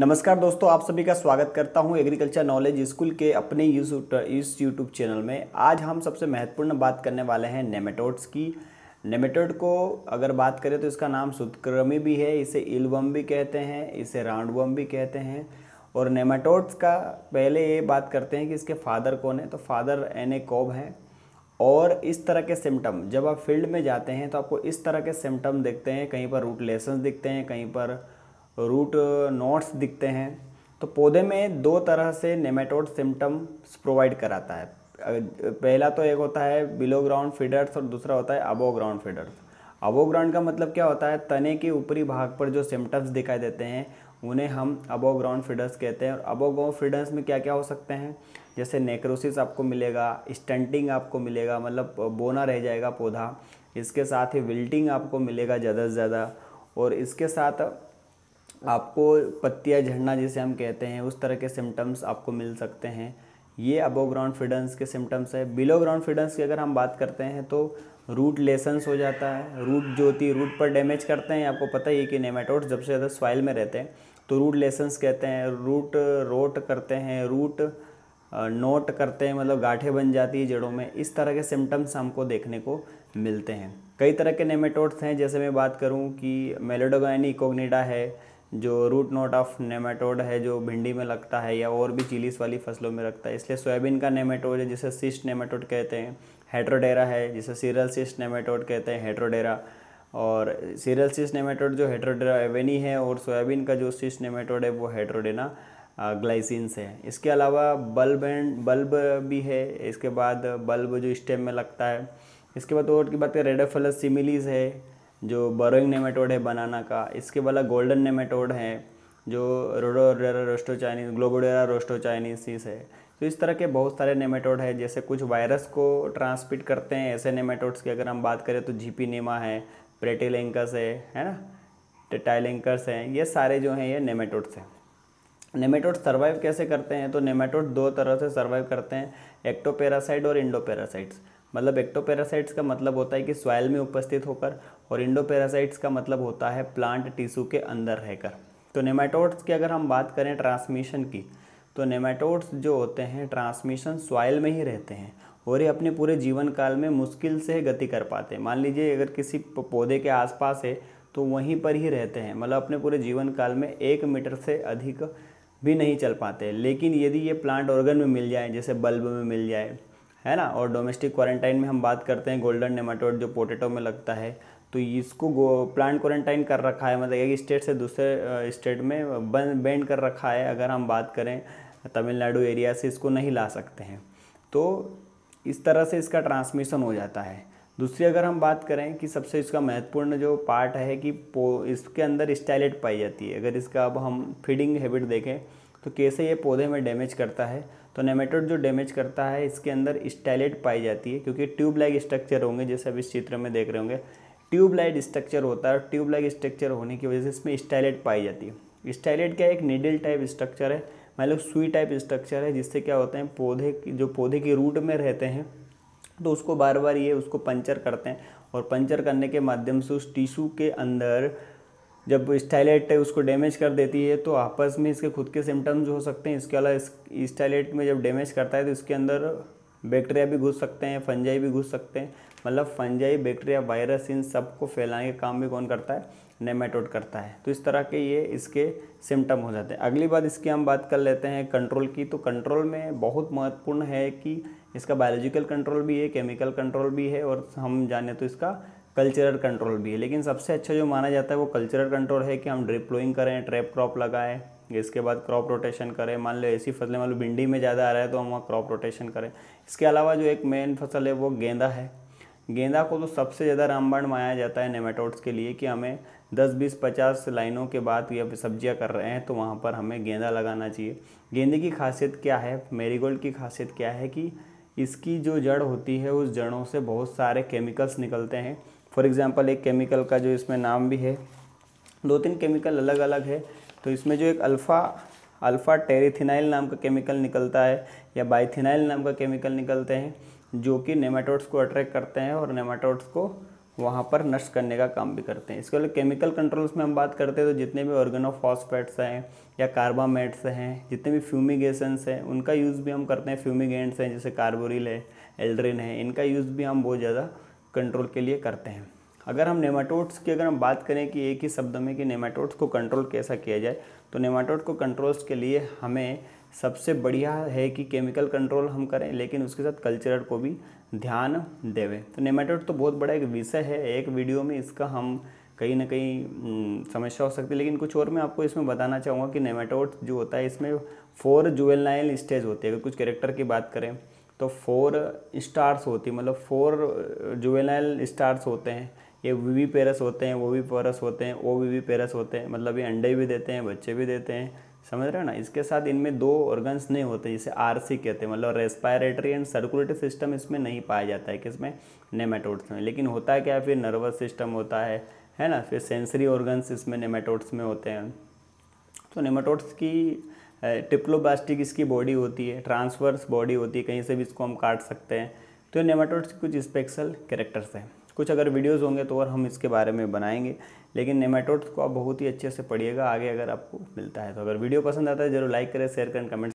नमस्कार दोस्तों आप सभी का स्वागत करता हूं एग्रीकल्चर नॉलेज स्कूल के अपने इस यूट्यूब चैनल में आज हम सबसे महत्वपूर्ण बात करने वाले हैं नेमेटोड्स की नेमेटोड को अगर बात करें तो इसका नाम सुतक्रमी भी है इसे इलवम भी कहते हैं इसे राउंडवम भी कहते हैं और नेमेटोड्स का पहले ये बात करते हैं कि इसके फादर कौन है तो फादर एन ए कॉब हैं और इस तरह के सिम्टम जब आप फील्ड में जाते हैं तो आपको इस तरह के सिम्टम देखते हैं कहीं पर रूट लेसन दिखते हैं कहीं पर रूट नोट्स दिखते हैं तो पौधे में दो तरह से नेमेटोड सिम्टम्स प्रोवाइड कराता है पहला तो एक होता है बिलो ग्राउंड फीडर्स और दूसरा होता है above ground feeders above ground का मतलब क्या होता है तने के ऊपरी भाग पर जो सिम्टम्स दिखाई देते हैं उन्हें हम अबो ग्राउंड फीडर्स कहते हैं और अबो ग्राउंड फीडर्स में क्या क्या हो सकते हैं जैसे नेक्रोसिस आपको मिलेगा स्टंटिंग आपको मिलेगा मतलब बोना रह जाएगा पौधा इसके साथ ही विल्टिंग आपको मिलेगा ज़्यादा से ज़्यादा और इसके साथ अच्छा। आपको पत्तियाँ झड़ना जिसे हम कहते हैं उस तरह के सिम्टम्स आपको मिल सकते हैं ये अबो ग्राउंड फिडेंस के सिम्टम्स है बिलो ग्राउंड फिडेंस की अगर हम बात करते हैं तो रूट लेसन्स हो जाता है रूट जो होती है रूट पर डैमेज करते हैं आपको पता ही है कि नेमाटोड्स जब से ज़्यादा सॉइल में रहते हैं तो रूट लेसन्स कहते हैं रूट रोट करते हैं रूट नोट करते हैं मतलब गाठे बन जाती है जड़ों में इस तरह के सिम्टम्स हमको देखने को मिलते हैं कई तरह के नेमेटोड्स हैं जैसे मैं बात करूं कि मेलोडोगाइनी इकोगनीडा है जो रूट नोट ऑफ नेमाटोड है जो भिंडी में लगता है या और भी चिलीस वाली फसलों में लगता है इसलिए सोयाबीन का नेमेटोड है जिसे सिस्ट नेमाटोड कहते हैं हेट्रोडेरा है जिसे सीरल सिस्ट नेमाटोड कहते हैं हेट्रोडेरा और सीरल सिस्ट नेमाटोड जो हेट्रोडेरा एवेनी है और सोयाबीन का जो सिस्ट नेमाटोड है वो हेट्रोडेना ग्लाइसिनस है इसके अलावा बल्ब एंड बल्ब भी है इसके बाद बल्ब जो स्टेम में लगता है इसके बाद और की बात करें रेडोफेलस सिमिलीज है जो बरोइंग नेमेटोड है बनाना का इसके वाला गोल्डन नेमेटोड है जो रोडोडेरा रोस्टो चाइनीज ग्लोबोडेरा रोस्टो चाइनीसिस है तो इस तरह के बहुत सारे नेमेटोड है जैसे कुछ वायरस को ट्रांसमिट करते हैं ऐसे नेमेटोड्स की अगर हम बात करें तो जीपी नेमा है प्रेटिलेंकस है है ना टेटाइलेंकर्स हैं ये सारे जो हैं ये नेमेटोड्स हैं नेमेटोड सर्वाइव कैसे करते हैं तो नेमेटोड दो तरह से सर्वाइव करते हैं एक्टोपेरासाइड और इंडोपेरासाइड्स मतलब एक्टोपेरासाइट्स का मतलब होता है कि सॉइल में उपस्थित होकर और इंडोपेरासाइट्स का मतलब होता है प्लांट टिश्यू के अंदर रहकर तो नेमाटोड्स की अगर हम बात करें ट्रांसमिशन की तो नेमाटोड्स जो होते हैं ट्रांसमिशन सॉइल में ही रहते हैं और ये अपने पूरे जीवन काल में मुश्किल से गति कर पाते हैं मान लीजिए अगर किसी पौधे के आसपास है तो वहीं पर ही रहते हैं मतलब अपने पूरे जीवन काल में एक मीटर से अधिक भी नहीं चल पाते लेकिन यदि ये प्लांट ऑर्गन में मिल जाए जैसे बल्ब में मिल जाए है ना और डोमेस्टिक क्वारंटाइन में हम बात करते हैं गोल्डन नेमाटोड जो पोटेटो में लगता है तो इसको प्लांट क्वारंटाइन कर रखा है मतलब एक स्टेट से दूसरे स्टेट में बन बैंड कर रखा है अगर हम बात करें तमिलनाडु एरिया से इसको नहीं ला सकते हैं तो इस तरह से इसका ट्रांसमिशन हो जाता है दूसरी अगर हम बात करें कि सबसे इसका महत्वपूर्ण जो पार्ट है कि इसके अंदर स्टाइलेट पाई जाती है अगर इसका अब हम फीडिंग हैबिट देखें तो कैसे ये पौधे में डैमेज करता है तो नेमेटोड जो डैमेज करता है इसके अंदर स्टाइलेट पाई जाती है क्योंकि ट्यूब लाइक स्ट्रक्चर होंगे जैसे अब इस चित्र में देख रहे होंगे ट्यूब लाइट स्ट्रक्चर होता है और ट्यूब लाइक स्ट्रक्चर होने की वजह से इसमें स्टाइलेट पाई जाती है स्टाइलेट क्या एक निडल टाइप स्ट्रक्चर है मतलब सुई टाइप स्ट्रक्चर है जिससे क्या होता है पौधे जो पौधे की रूट में रहते हैं तो उसको बार बार ये उसको पंचर करते हैं और पंचर करने के माध्यम से उस टिशू के अंदर जब स्टाइलेट उसको डैमेज कर देती है तो आपस में इसके खुद के सिम्टम्स हो सकते हैं इसके अलावा स्टाइलेट में जब डैमेज करता है तो इसके अंदर बैक्टीरिया भी घुस सकते हैं फंजाई भी घुस सकते हैं मतलब फंजाई बैक्टीरिया वायरस इन सब को फैलाने का काम भी कौन करता है नेमेटोड करता है तो इस तरह के ये इसके सिम्टम हो जाते हैं अगली बात इसकी हम बात कर लेते हैं कंट्रोल की तो कंट्रोल में बहुत महत्वपूर्ण है कि इसका बायोलॉजिकल कंट्रोल भी है केमिकल कंट्रोल भी है और हम जाने तो इसका कल्चरल कंट्रोल भी है लेकिन सबसे अच्छा जो माना जाता है वो कल्चरल कंट्रोल है कि हम ड्रिप प्लोइंग करें ट्रैप क्रॉप लगाएं इसके बाद क्रॉप रोटेशन करें मान लो ऐसी फसलें मान लो भिंडी में ज़्यादा आ रहा है तो हम वहाँ क्रॉप रोटेशन करें इसके अलावा जो एक मेन फसल है वो गेंदा है गेंदा को तो सबसे ज़्यादा रामबाण माना जाता है नेमेटोड्स के लिए कि हमें 10 20 50 लाइनों के बाद ये सब्जियां कर रहे हैं तो वहाँ पर हमें गेंदा लगाना चाहिए गेंदे की खासियत क्या है मेरीगोल्ड की खासियत क्या है कि इसकी जो जड़ होती है उस जड़ों से बहुत सारे केमिकल्स निकलते हैं फॉर एग्ज़ाम्पल एक केमिकल का जो इसमें नाम भी है दो तीन केमिकल अलग अलग है तो इसमें जो एक अल्फ़ा अल्फ़ा टेरिथिनाइल नाम का केमिकल निकलता है या बाइथिनाइल नाम का केमिकल निकलते हैं जो कि नेमाटोड्स को अट्रैक्ट करते हैं और नेमाटोड्स को वहाँ पर नष्ट करने का काम भी करते हैं इसके अलावा केमिकल कंट्रोल्स में हम बात करते हैं तो जितने भी ऑर्गेनोफॉस्फेट्स हैं या कार्बामेट्स हैं जितने भी फ्यूमिगेशंस हैं उनका यूज़ भी हम करते हैं फ्यूमिगेंट्स हैं जैसे कार्बोरिल है एल्ड्रिन है इनका यूज़ भी हम बहुत ज़्यादा कंट्रोल के लिए करते हैं अगर हम नेमाटोड्स की अगर हम बात करें कि एक ही शब्द में कि नेमाटोड्स को कंट्रोल कैसा किया जाए तो नेमाटोड को कंट्रोल्स के लिए हमें सबसे बढ़िया है कि केमिकल कंट्रोल हम करें लेकिन उसके साथ कल्चरल को भी ध्यान देवें तो नेमाटोड तो बहुत बड़ा एक विषय है एक वीडियो में इसका हम कहीं ना कहीं हम्म, समस्या हो सकती है लेकिन कुछ और मैं आपको इसमें बताना चाहूँगा कि नेमाटोड जो होता है इसमें फोर जुवेलनाइल स्टेज होती है अगर कुछ कैरेक्टर की बात करें तो फोर स्टार्स होती मतलब फोर जुवेनाइल स्टार्स होते हैं ये वीवी पेरस होते हैं वो भी पेरस होते हैं ओ वीवी पेरस होते हैं मतलब ये अंडे भी देते हैं बच्चे भी देते हैं समझ रहे हो ना इसके साथ इनमें दो ऑर्गन्स नहीं होते जिसे आरसी कहते हैं मतलब रेस्पायरेटरी एंड सर्कुलेटरी सिस्टम इसमें नहीं पाया जाता है किसमें नेमेटोड्स में लेकिन होता है क्या फिर नर्वस सिस्टम होता है है ना फिर सेंसरी ऑर्गन्स इसमें नेमेटोड्स में होते हैं तो नेमाटोड्स की टिप्लोब्लास्टिक इसकी बॉडी होती है ट्रांसवर्स बॉडी होती है कहीं से भी इसको हम काट सकते हैं तो नेमाटोड्स की कुछ स्पेशल कैरेक्टर्स हैं कुछ अगर वीडियोस होंगे तो और हम इसके बारे में बनाएंगे लेकिन नेमाटोड्स को आप बहुत ही अच्छे से पढ़िएगा आगे अगर आपको मिलता है तो अगर वीडियो पसंद आता है जरूर लाइक करें शेयर करें कमेंट